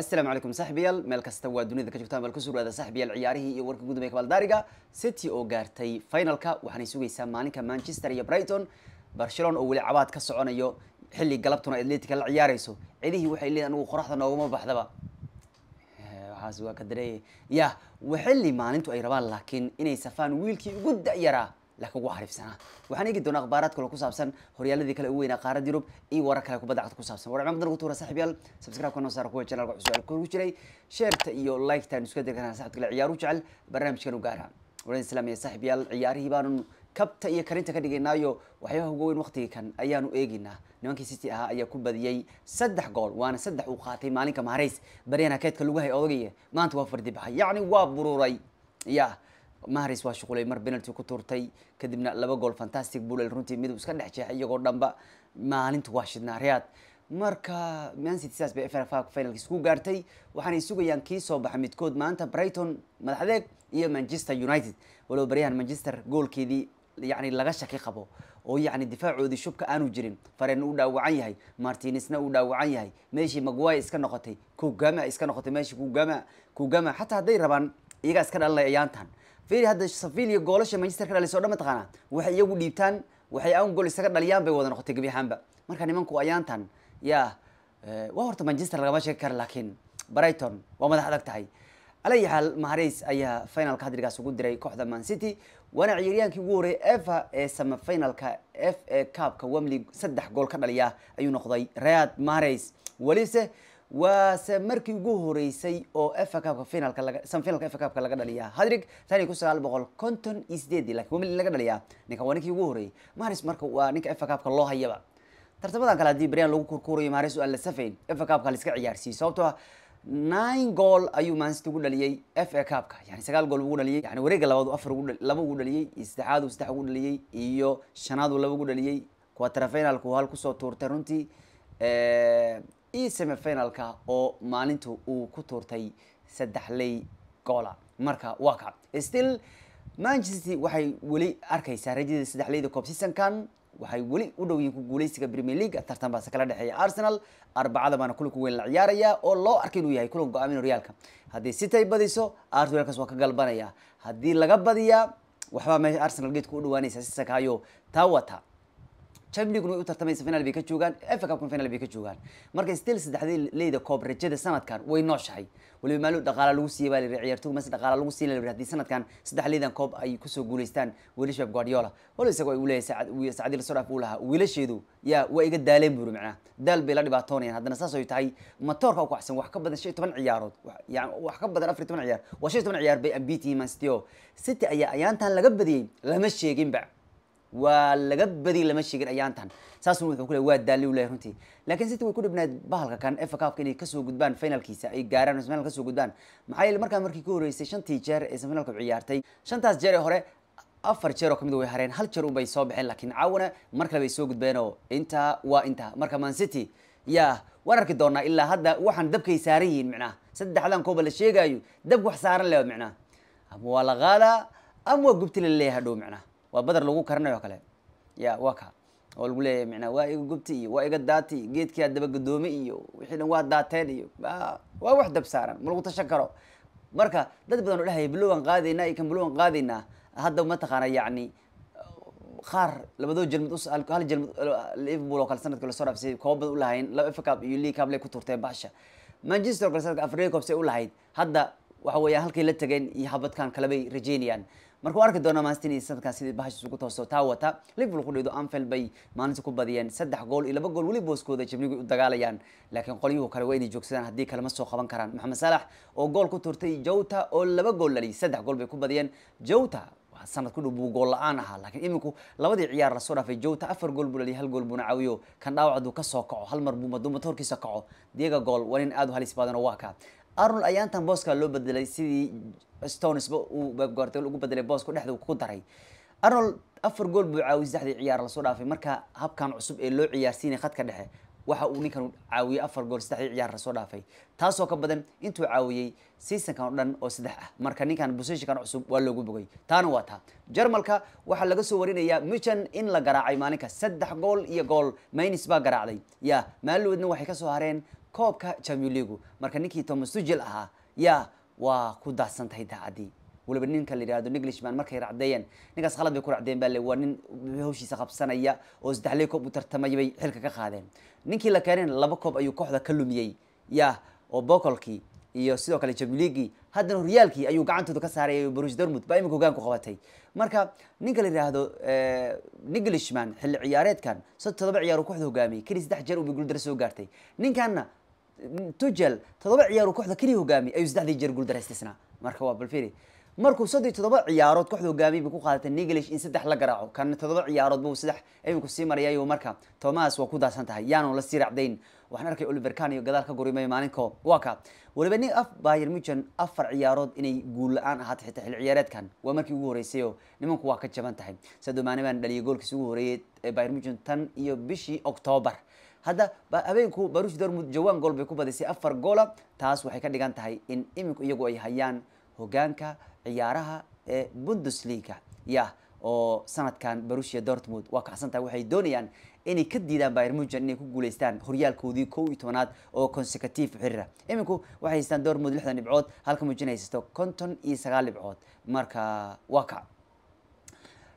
asalaamu calaykum saaxiibayaal meel kasta waa dunida ka joogtaan bal ku surwaada saaxiibayaal ciyaarihii iyo warka guddum ee kabaaldaariga city oo gaartay finalka waxaanay sugaysaa maalinka manchester iyo brighton barcelon oo weli cabaad ka soconayo xilli galabtuna atletica la ciyaarayso cidihii waxay leeyihin anugu qoraxda nooguma baxdaba eh, waxaas waa ka dareeyay yah wa xilli maalintu ay rabaan laakiin inay safaan wiilkii ugu da-yaraa laakiin ugu xariifsanaa waxaan eegi doonaa akhbaaraad kale ku saabsan horyaaladii kale ugu weynaa qaarad yurub iyo warar kale kubadda cad ku saabsan warcimo badan ugu tuura saaxiib yaal subscribe kana kuwa channelka cusub ee ku jiray shareta iyo like-tan isku dirkana saaxiib kale ciyaaru jecel barnaamijkan u gaara wadan islaamiya saaxiib ciyaarihii baanu kabta iyo karinta ka dhigaynaayo waxyaabaha ugu weyn waqtiga kan ayaanu eegaynaa nimankii city ahaa ayaa ku badiyey saddex gool waana saddex uu qaatay maalinka maharays baryahan hakeedka lagu hay odagaya maanta waa fardibaxay yacni waa bururay ya maharis waa shuqulay mar penalty ku tuurtay kadibna laba gool fantastic buulel runtii midu iska dhex jeexay iyagoo dhanba maalinta waa shidnaa riyaad marka mancity sidaas bay f a finalkiis gaartay waxaanay sugayaan kii soo baxa midkood maanta brighton madaxdeeg iyo manchester united walow baryahan manchester goolkeedii yani laga shaki qabo oo yacni difaacoodii shubka aanu jirin fareen uu dhaawacan yahay martinisna uu dhaawacan yahay meeshii magway iska noqotay kugama iska noqotay meeshii kugama kugama xataa hadday rabaan iyagaa iska dhalanay ayaantan fiiri hadda safiil iyo goolasha manchester ka dhalisoo dhan mataqaanaa waxay iyagu dhiibtaan waxay aan gool isaga dhaliyaan bay wada noqotay gebi ahaanba marka nimanku ayaantan ya eh, waa horta manchester lagama sheegi kara laakiin brighton waa madax adag tahay alayaxaal xaal ayaa finalka hadrigaas ugu diray kooxda man city waana ciyaryaankii ugu horreeyay eva ee samafinalka f e cupka wemley saddex gool ka dhaliya ayuu noqday rayad mahareys welise waase markii ugu horeysay oo finalka fcupka laga dhaliya hadrig tan ku sagaal boqol konton iyo sideedii lakin weli laga dhaliyaa ninkan waa ninkii ugu horreeyey maris marka waa ninka fcupka loo hayaba tartamadan kale haddii beryan lagu kurkuurayo maris aan la safayn fcupka la iska ciyaarsiiyo sababtoo ah nine gool ayuu mansity ugu dhaliyey f a cupka yani sagaal gool ugu dhaliyey yani wareega labaad afar laba ugu dhaliyey iyo saddexaadu saddex ugu dhaliyey iyo shanaadu laba ugu dhaliyey kuwa hal kusoo tuurtay runtii iyo e semifinalka oo maalinta uu ku tuurtay saddex ley goola marka waa ka still manchesty waxay weli arkaysaa rajadeeda saddex leyda coob seasonkan waxay weli u dhow yihiin ku guuleysiga premier league tartan baase kala dhexeeya arsenal arbacada baana kulanka weyn la ciyaaraya oo loo arka inuu yahay kulan go-aamino reaalka haddii city ay badiso arsenalkaas waa ka galbanaya haddii laga badiyaa waxbaa meesha arsenal geedka u dhawaanaysa seasonka ayo champion way u tartamaysa final bay ka joogaan FA Cup final bay ka joogaan marka still saddexdii leyda koob rajada sanadkan way nooshahay waliba maalo dhaqaala lagu siiyay baa la ciyaartooy mas dhaqaale lagu siiyay la hadii sanadkan saddex leeydan koob ay kusoo soo guuleystaan wali Guardiola wali isaga uu leeyahay saacad uu dhaaf u lahaa wiilasheedu yaa waa iga daaleen buu macnaa daal bay la dhibaatoonayaan haddana saas oo tahay matoorka u kacsan wax ka badan toban ciyaarood yani wax ka badan 14 ciyaar waa 15 ciyaar bay ambiti Manchester City ayaa ayaantan laga badiyay lama sheegin baa waa laga badi lama sheegin ayaantan saasuna wuxuu kule waa daali leyahy runtii laakiin siti way ku dhibnayd bahalka kan f cafka inay kasoo gudbaan finalkiisa ay gaaraan semifinal kasoo gudbaan maxaa yeele markaa markii ka horeysay shantii jeer ee semifinalka ciyaartay shantaas jeer ee hore afar jeer oo kamid ah way hareen hal jeer unbay soo baxeen lakiin caawana mar kale bay soo gudbeen oo intaa waa intaa marka man city ya waan arki doonaa ilaa hadda waxaan dabkay saaran yihiin micnaha saddexdan kooba la sheegaayo dab wax saaran leh micnaha ama waa la qaadaa ama waa gubti la leeyahay hadhow micnaha waa badar lagu karanayo kale ya waa ka oo lagu leeyahy manaa waa iga gubti iyo waa iga daati iyo geedkia dabagadoomi iyo wixii dhan waa daateen iyo waa wax dabsaaran ma lagu tashan karo marka dad badan oo dhahaya bilowan qaadaynaa iyo kan bilowan qaadaynaa hadda mataqaana yani qaar labadoo jelmid hal jelmid liverpool oo kale sanadka lasoo dhaafsay kooba badan ulahayn laba fcab iyo league cable ku turteen basha manchester oo kale sanadka africa copsay ulahayd hadda waxa weeya halkay la tageen iyo habadkan kalebay rajeynayaan marka arki doona manstnsadkaa sidii bahashis ugu tooso taa wata liverpool kudhido anfield bay maalinta ku badiyeen saddex gool iyo laba gool weli booskooda jibnigu u dagaalayaan laakiin qolyihu kale waa inay joogsadaan haddii kalema soo qaban karaan maxamed saalax oo gool ku turtay jota oo laba gool lali saddex gool bay ku badiyeen jota sanad ku dhow buu gool la-aan ahaa laakiin iminku labadii ciyaar lasoo dhaafay jota afar gool buu laliya hal gool buuna caawiyo kan dhaawac ka soo kaco hal mar buu maduumatoorkiisa kaco diyaga gool waa nin aad u halis badan oo waa ka arnold ayaantan booska loo bedelay sidii stonesba uu pep ugu bedelay booska dhexda ku daray arnold afar gool buu caawi saddexdii ciyaar lasoo dhaafay marka habkan cusub ee loo ciyaarsiinaya khadka dhexe waxa uu ninkan caawiyey afar gool saddexdii ciyaarka soo dhaafay taasoo ka badan intuu caawiyey seasonkan oo dhan oo saddex ah marka ninkan busishinkan cusub waa loogu bogay taana waa taa jarmalka waxaa laga soo warinayaa michan in la garaacay maalinka saddex gool iyo gool maynis baa garaacday yaa maalowedna waxay ka soo hareen koobka champion marka ninkii thomas tugel ahaa yaa waa ku daahsan daacaddii waliba ninka layihahdo neglishman markay racdeeyeen ninkaas khalad bay ku racdeen baa le waa nin hawshiisa qabsanaya oo saddexley koob u tartamay bay xilka ka qaadeen ninkii la keeneen laba koob ayuu kooxda ka lumiyey yah oo bokolkii iyo sidoo kale jamliigii haddana horyaalkii ayuu gacantooda ka saarayay brus dormud baa iminka hogaan qabatay marka ninka la yidhaahdo neglishman xilli ciyaareedkan sod todoba ciyaar uu kooxda hogaamiyey keli saddex jeer uu guuldare soo gaartay ninkanna mm, tujel todoba ciyaar kooxda keliya hogaamiyey ayuu saddexdii jeer guuldareystaysnaa marka waa balfiri markuu soddon todoba ciyaarood kooxda hogaamiya bay ku qaadatay nigalish in saddex la garaaco kana todoba ciyaaroodba uu saddex iminku sii marayay marka tomas waa ku daasan tahay yaanu la sii racdayn waxaan arkay oliver kan iyo gadaal ka gurimay maalinko waa weliba nin af bayer mujan afar ciyaarood inay guul la-aan ahaata xitaa xil ciyaareedkan waa markii ugu horreysay oo nimanku waa ka jaban tahay sadomaane dhaliyay goolkiis ugu horreeyay ee bayer mujan tan iyo bishii octoobar hadda habeenku barush dormud jawaan gool bay ku badisay afar goola taas waxay ka dhigan tahay in iminku iyagu ay hayaan hogaanka ciyaaraha ee bundesliga ya oo sanadkan barusia dortmund waa kacsantaha waxay doonayaan inay ka diidaan bayr mugen inay ku guuleystaan horyaalkoodii kow iyo tobanaad oo consecutive xiriira iminku waxay haystaan dortmund lixdan dhibcood halka mugen haysato konton iyo sagaal dhibcood marka waa kac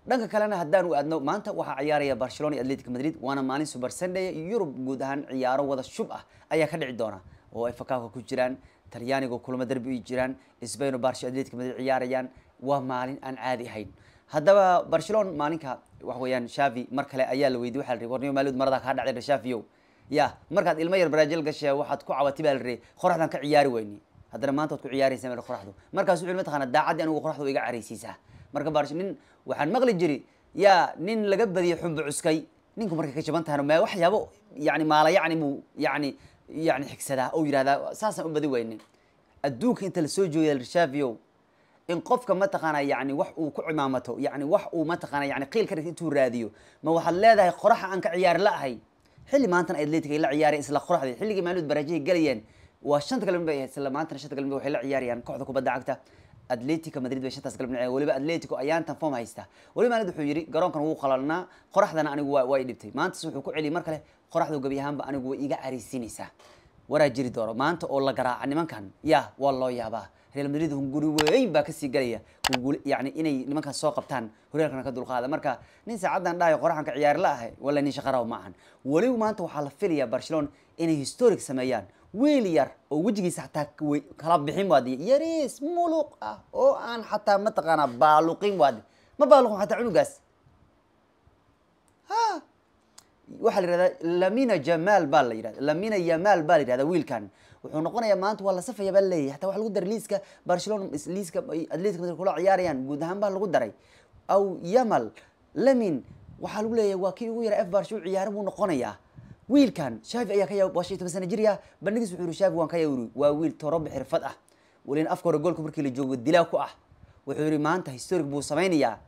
dhanka kalena u aadno maanta waxaa ciyaaraya barcelona iyo atletic madrid waana maalin super sunday yurub guud ahaan ciyaaro wada shub ah ayaa ka dhici doona oo ay fakaafka ku jiraan talyaaniga kulamo derbi ay jiraan sbain oo barsh adliidka ciyaarayaan waa maalin aan caadi ahayn haddaba barcelon maalinka waxa weeyaan shavi mar kale ayaa la weydiy waxa la rhi warnimo maradaa kaa dhacday shafio ya markaad ilmo yar baraajil gashe waxaad ku cawatay baa la qoraxdaan ka ciyaari weyni haddana maanta waad ku ciyaaraysaa meel qoraxdu markaas wuxuu mataqaana daacadii anigu qoraxdu iga caraysiisaa marka barsh nin waxaan maqli jiri ya nin laga badiyay xumba cuskay ninku markay ka jaban tahayno ma waxyaabo yani maala muu yani yani xigsadaa oo yihahdaa saasaan u badi weynin adduunka inta lasoo joogiya rishaaviow in qofka mataqaanaa yani wax uu ku cimaamato yani wax uu mataqaana yani qiil ka dhigta intuu raadiyo ma waxaad leedahay qoraxa aan ka ciyaari la ahay xilli maantan atletica la ciyaareen isla qoraxdii xilligii maalud baraajihay galayeen waa shanta bay galmudba isla maantana shanta galmudba waxay la ciyaarayaan kooxda kubadda cagta atletico madrid bay shantaas galab waliba weliba atletico ayaantan form haysta weli maalid wuxuu yidhi garoonkan wuu qalalnaa qoraxdana anigu waa dhibtay maantas wuxuu ku celiyay mar kale qoraxdu gebi ahaanba anigu way iga cariisinaysaa waraa jiri doono maanta oo la garaaca nimankan ya waa loo yaabaa real madrid hunguri weyn baa kasii galaya yani inay nimankan soo qabtaan horyaalkan ka dulqaada marka nin saacaddan dhahay qoraxan ciyaarla ahay walla nin shaqaraw ma weliba maanta waxaa la filayaa barcelon inay historic sameeyaan wiil yar oo wejigiisa xataa kala bixin waadi yariis muluq ah oo aan xataa mataqaanaa baaluqin waadi ma baaluqin xataa cunugaas waxaa la yihahdaa lamina jamaal baa la yihahda lamina yamaal baa la yihahda wiilkan wuxuu noqonaya maanta waa la safaya baa laleeyahy xataa waxa lagu daray liiska barcelona liiska atletica madrid kula ciyaarayaan guud ahaan baa lagu daray aw yamal lamin waxaa lagu leeyahay waa kii ugu yara f barsh u ciyaara buu noqonayaa wiilkan shaafi ayaa ka yaab waa shan iyo toban sana jir ah bandhigiis wuxuu yiri shaafi waan ka yaab waa wiil torob xirfad ah waliin afka hore goolka markii la joogo dilaa ku ah wuxuu yiri maanta historic buu samaynayaa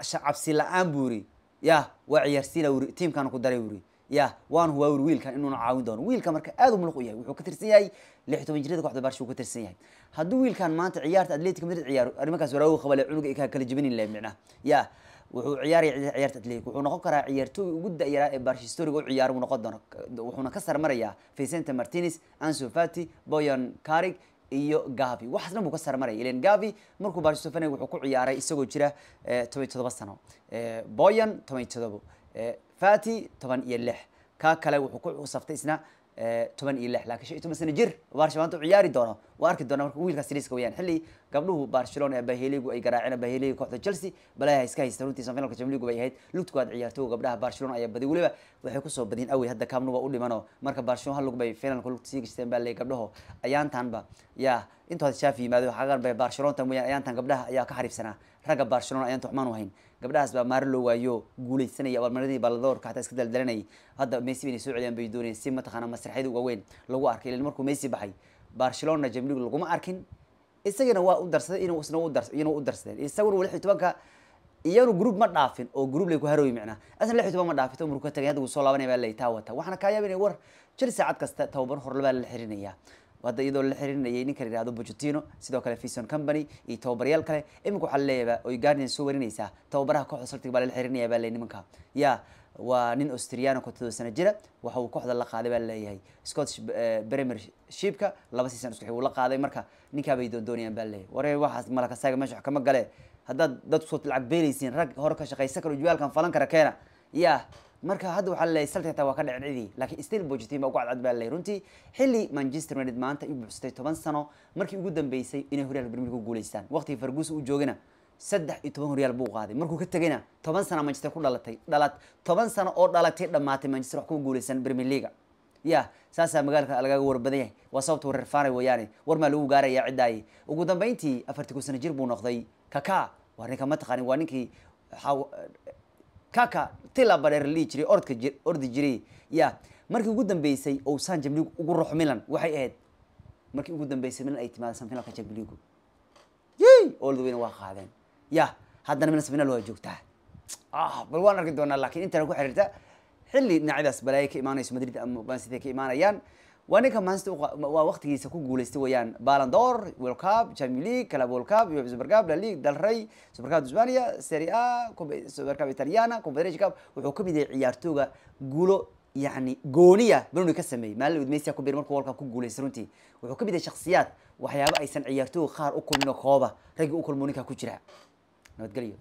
cabsi la-aan buu yiri ya waa ciyaarsiina wuri tiimkaana ku daray wuri ya waan huwaa wuri wiilkan inuuna caawin doono wiilka marka aad u muluq u yahay wuxuu ka tirsan yahay lix iyo toban jirada kooxda barsh uu ka tirsan yahay hadduu wiilkan maanta ciyaarta atletic madrid ciyaaro arrimarkaas waraawuu qabalay cunuga ay kala jebinin lahay micnaha ya wuxuu ciyaaraya ciyaarta atletic wuxuu noqon karaa ciyaartooy ugu da-yaraa ee barshestoriga u ciyaar uu noqon doono wuxuuna ka sarmarayaa vicente martinez anso fati boyan carig iyo gavi waxaas buu ka sarmaraya ilan gavi markuu barshestofane wuxuu ku ciyaaray isagoo jira eh, toban iyo todoba sano eh, boyan toban iyo todobo eh, fati toban iyo lix ka kale wuxuu ku saftay isna toban iyo lix laakiin shan iyo toban sano jir barsh u ciyaari doono waa arki doona marka wiilkaas siriiska weyaan xilli gabdhuhu barcelona baheligu ay garaaceen baheligu kooxda chelsea balaa iska haysta runtii semifinalka champions bay ahayd lugtu aad gabdhaha barcelona ayaa badi weliba waxay kusoo badin awey hadda camp u dhimano marka barcelona hal lug bay finalka lugta sii gashteen baa leeyay gabdhaho ayaantanba yaa intood shaaf yimaado xaqan bay barcelona tan ayaantan gabdhaha ayaa ka xariifsanaa ragga barcelona ayaan tuxmaan u hayn gabdhahaas baa maari loo waayo guuleysanaya abaalmarinadii baladoorka xataa iska daldalanayay hadda messi inay soo celiyaan bay doonayeen si mataqaana masraxyada uga weyn lagu arkay ilan markuu messi baxay barcelona jamlig laguma arkin isagana waa u darsaday inuu isna u darsadeen isaguna lix tobanka iyanu group ma dhaafin oo group lay ku harooyi macnaa asna lix toban ma dhaafin tamarku tagay hadda wuu soo laabanaya baa laytaa wata waxaana kaa yaabinaya war chelsea cad kasta tababar hore baa la xirinayaa hadda iyadoo la xirinayay ninkan yidhahdo Pochettino sidoo kale Fison Company iyo tababaryaal kale iminka waxaa leeyahay oo Guardian soo warinaysaa tababaraha kooxda Celtic baa la xirinaya baa leeyahay nimanka yaa waa nin australiano kontodoba sano jira waxa uu kooxda la qaaday baa leeyahay scottish eh, premiershipka laba season isku xig uu la qaaday marka ninkaabay doondoonayaan baa leeyahay waree waxaas malakasaaga meesha wax kama gale haddaad dad kusoo lacag beelaysiin rag hore ka shaqaysan karo jwaalkan falan kara keena yaa marka hadda waxaa laleeyahay salti xitaa waa ka dheccidii laakiin still bojetin baa ugu cadcad baa laleeyahay runtii xilli manchester united maanta ay buuxsatay toban sano markii ugu dambeysay inay horyaal premier league ku waqtigii farguusa uu joogina saddex iyo toban horyaal buu qaaday markuu ka tegayna toban sana manchester ku dhalatay dhala toban sana oo dhalatay dhammaatay manchester wax ku guuleysan premier leaga ya saasaa magaalka lagaga warbadan yahay waa sababta wareer faanay wayaane war maa lagu gaaraya ciddaaye ugu dambeyntii afartii kun sano jir buu noqday kaka waa ninka ma taqaanin waa ninkii kaka tila lii jiray orodka ordi jiray ya markii ugu dambeysay oo san jamligu ugu ruxo milan waxay ahayd markii ugu dambeysay milan ay timaada semifinalka jamligu yey all waa qaadeen ya haddana minas final waa joogtaa ah, bal waan arki doonaa lakiin intana ku xiriirta xilli dhinacyadaas balaaye ka imaanayso madrid ama mansity ka imaanayaan waa ninka mansity waa waktigiisa ku guuleystay weeyaan balandor world cup champion league club world cup uefa super cup la league dalrey super cup hispania serie a super cup italiana confederation cup wuxuu ka mid yahay ciyaartooga guulo yani gooniya benoni ka sameeyey maalin ud messi ku bir markuu world cup ku guuleystay runtii wuxuu ka mid yahay shaksiyaad waxyaabo aysan ciyaartooga qaar u kulmin oo kooba raggii u kulmo ninka ku jira نمت قليل